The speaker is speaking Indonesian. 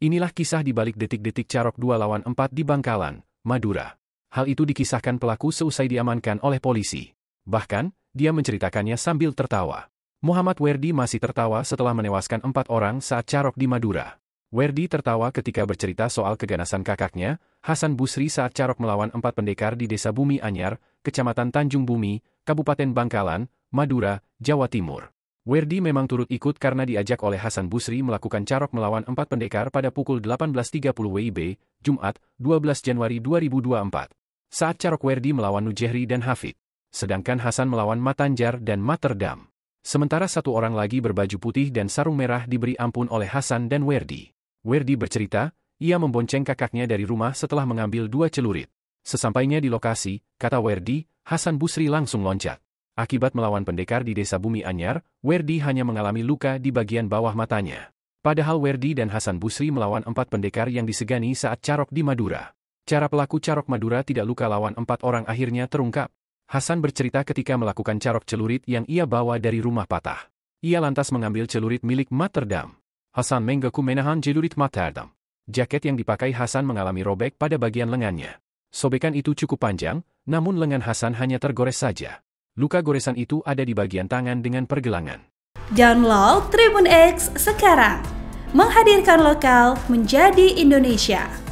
Inilah kisah di balik detik-detik Carok dua lawan empat di Bangkalan, Madura. Hal itu dikisahkan pelaku seusai diamankan oleh polisi. Bahkan, dia menceritakannya sambil tertawa. Muhammad Werdi masih tertawa setelah menewaskan empat orang saat Carok di Madura. Werdi tertawa ketika bercerita soal keganasan kakaknya, Hasan Busri saat Carok melawan empat pendekar di Desa Bumi Anyar, Kecamatan Tanjung Bumi, Kabupaten Bangkalan, Madura, Jawa Timur. Werdi memang turut ikut karena diajak oleh Hasan Busri melakukan carok melawan empat pendekar pada pukul 18.30 WIB, Jumat, 12 Januari 2024. Saat carok Werdi melawan Nujehri dan Hafid. Sedangkan Hasan melawan Matanjar dan Materdam. Sementara satu orang lagi berbaju putih dan sarung merah diberi ampun oleh Hasan dan Werdi. Werdi bercerita, ia membonceng kakaknya dari rumah setelah mengambil dua celurit. Sesampainya di lokasi, kata Werdi, Hasan Busri langsung loncat. Akibat melawan pendekar di desa Bumi Anyar, Werdi hanya mengalami luka di bagian bawah matanya. Padahal Werdi dan Hasan Busri melawan empat pendekar yang disegani saat carok di Madura. Cara pelaku carok Madura tidak luka lawan empat orang akhirnya terungkap. Hasan bercerita ketika melakukan carok celurit yang ia bawa dari rumah patah. Ia lantas mengambil celurit milik Materdam. Hasan menggaku menahan celurit Materdam. Jaket yang dipakai Hasan mengalami robek pada bagian lengannya. Sobekan itu cukup panjang, namun lengan Hasan hanya tergores saja. Luka goresan itu ada di bagian tangan dengan pergelangan. Download Tribun X sekarang. Menghadirkan lokal menjadi Indonesia.